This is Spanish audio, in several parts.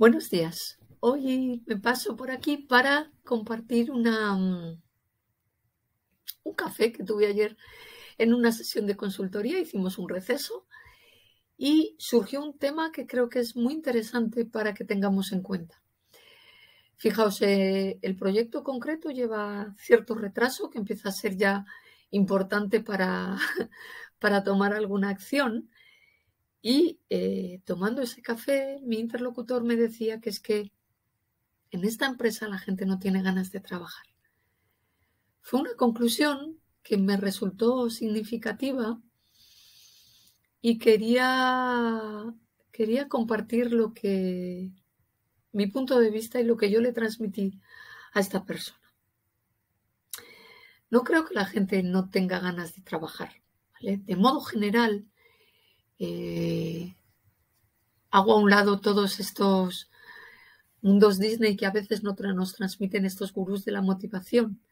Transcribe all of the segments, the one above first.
Buenos días. Hoy me paso por aquí para compartir mm, un café que tuve ayer en una sesión de consultoría. Hicimos un receso y surgió un tema que creo que es muy interesante para que tengamos en cuenta. Fijaos, eh, el proyecto concreto lleva cierto retraso que empieza a ser ya importante para, para tomar alguna acción y eh, tomando ese café, mi interlocutor me decía que es que en esta empresa la gente no tiene ganas de trabajar. Fue una conclusión que me resultó significativa y quería, quería compartir lo que mi punto de vista y lo que yo le transmití a esta persona. No creo que la gente no tenga ganas de trabajar. De modo general, eh, hago a un lado todos estos mundos Disney que a veces nos transmiten estos gurús de la motivación.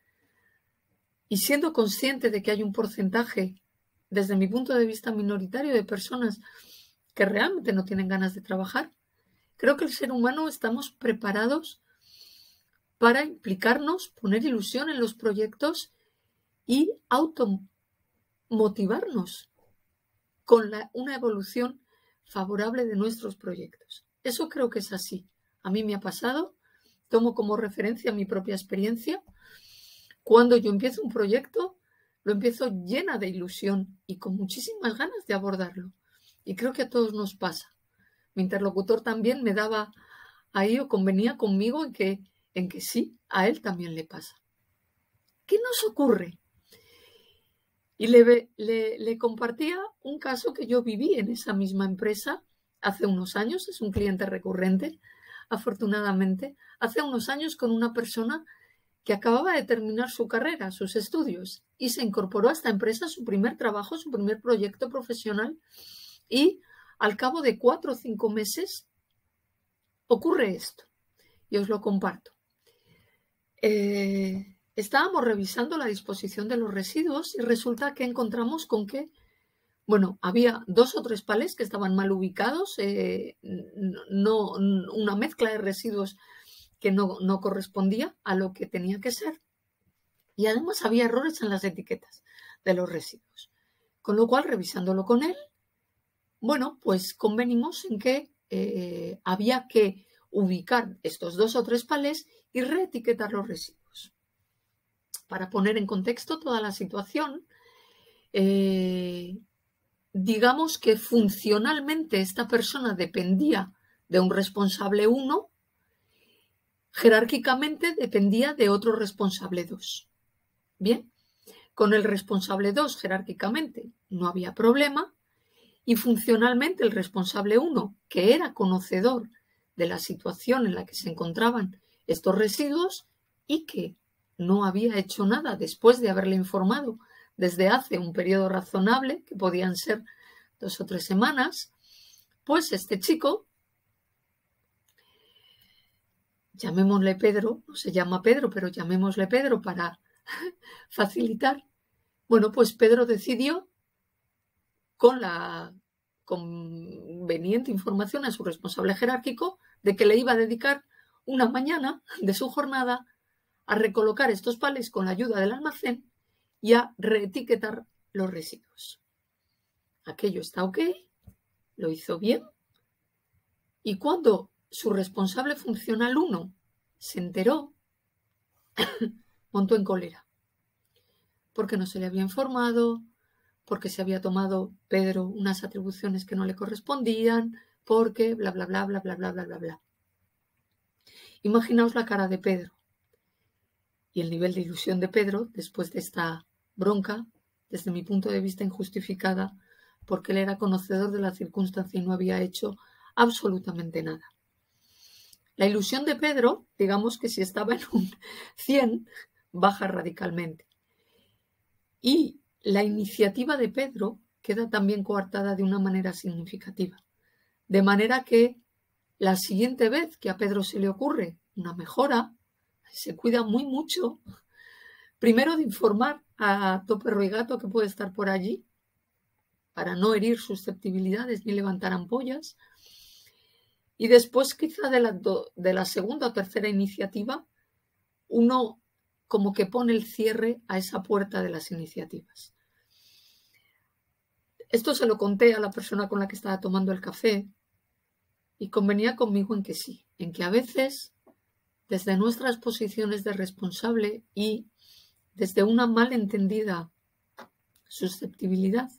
Y siendo consciente de que hay un porcentaje, desde mi punto de vista minoritario, de personas que realmente no tienen ganas de trabajar, creo que el ser humano estamos preparados para implicarnos, poner ilusión en los proyectos y automotivarnos con una evolución favorable de nuestros proyectos. Eso creo que es así. A mí me ha pasado, tomo como referencia mi propia experiencia. Cuando yo empiezo un proyecto, lo empiezo llena de ilusión y con muchísimas ganas de abordarlo. Y creo que a todos nos pasa. Mi interlocutor también me daba ahí o convenía conmigo en que, en que sí, a él también le pasa. ¿Qué nos ocurre? Y le, compartía un caso que yo viví en esa misma empresa hace unos años, es un cliente recurrente, afortunadamente, hace unos años con una persona que acababa de terminar su carrera, sus estudios, y se incorporó a esta empresa, su primer trabajo, su primer proyecto profesional, y al cabo de cuatro o cinco meses ocurre esto, y os lo comparto. Eh, Estábamos revisando la disposición de los residuos y resulta que encontramos con que, bueno, había dos o tres palés que estaban mal ubicados, eh, no, una mezcla de residuos que no, correspondía a lo que tenía que ser. Y además había errores en las etiquetas de los residuos. Con lo cual, revisándolo con él, bueno, pues convenimos en que eh, eh, había que ubicar estos dos o tres palés y reetiquetar los residuos para poner en contexto toda la situación, eh, digamos que funcionalmente esta persona dependía de un responsable 1, jerárquicamente dependía de otro responsable 2. Bien, con el responsable 2 jerárquicamente no había problema y funcionalmente el responsable 1, que era conocedor de la situación en la que se encontraban estos residuos y que no había hecho nada después de haberle informado desde hace un periodo razonable, que podían ser dos o tres semanas, pues este chico, llamémosle Pedro, no se llama Pedro, pero llamémosle Pedro para facilitar, bueno, pues Pedro decidió con la conveniente información a su responsable jerárquico de que le iba a dedicar una mañana de su jornada a recolocar estos pales con la ayuda del almacén y a reetiquetar los residuos. Aquello está ok, lo hizo bien, y cuando su responsable funcional 1 se enteró, montó en cólera, porque no se le había informado, porque se había tomado Pedro unas atribuciones que no le correspondían, porque bla, bla, bla, bla, bla, bla, bla, bla. Imaginaos la cara de Pedro y el nivel de ilusión de Pedro después de esta bronca, desde mi punto de vista injustificada, porque él era conocedor de la circunstancia y no había hecho absolutamente nada. La ilusión de Pedro, digamos que si estaba en un 100, baja radicalmente. Y la iniciativa de Pedro queda también coartada de una manera significativa. De manera que la siguiente vez que a Pedro se le ocurre una mejora, se cuida muy mucho, primero de informar a tu perro y gato que puede estar por allí para no herir susceptibilidades ni levantar ampollas. Y después quizá de la, de la segunda o tercera iniciativa, uno como que pone el cierre a esa puerta de las iniciativas. Esto se lo conté a la persona con la que estaba tomando el café y convenía conmigo en que sí, en que a veces desde nuestras posiciones de responsable y desde una malentendida susceptibilidad,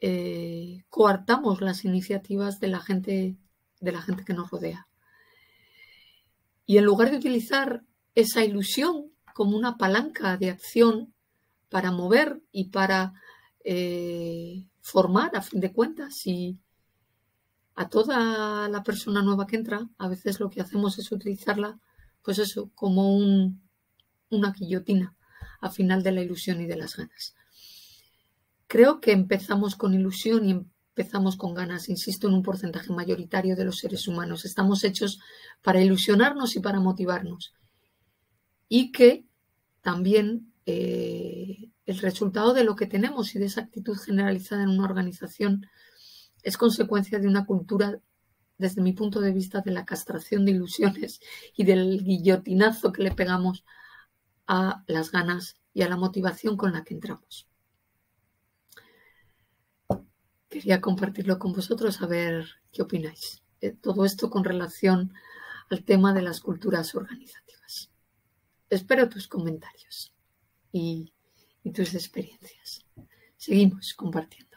eh, coartamos las iniciativas de la gente de la gente que nos rodea. Y en lugar de utilizar esa ilusión como una palanca de acción para mover y para eh, formar, a fin de cuentas, y a toda la persona nueva que entra, a veces lo que hacemos es utilizarla, pues eso, como una guillotina al final de la ilusión y de las ganas. Creo que empezamos con ilusión y empezamos con ganas, insisto, en un porcentaje mayoritario de los seres humanos. Estamos hechos para ilusionarnos y para motivarnos. Y que también eh, el resultado de lo que tenemos y de esa actitud generalizada en una organización es consecuencia de una cultura, desde mi punto de vista, de la castración de ilusiones y del guillotinazo que le pegamos a las ganas y a la motivación con la que entramos. Quería compartirlo con vosotros a ver qué opináis. todo esto con relación al tema de las culturas organizativas. Espero tus comentarios y tus experiencias. Seguimos compartiendo.